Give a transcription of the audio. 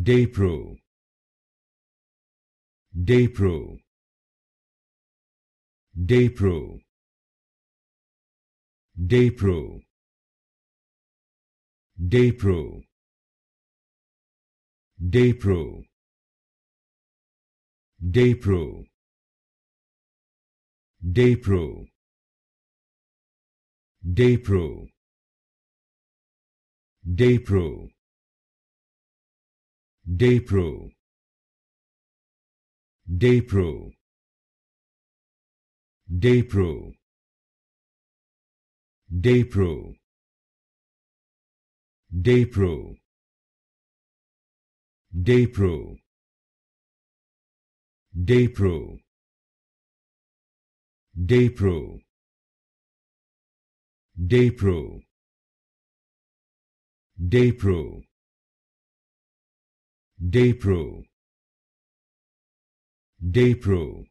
Day Pro Day Pro Day Pro Day Pro Day Pro Day Daypro Daypro Daypro Daypro Daypro Daypro Daypro Daypro Daypro Daypro Day Pro Day Pro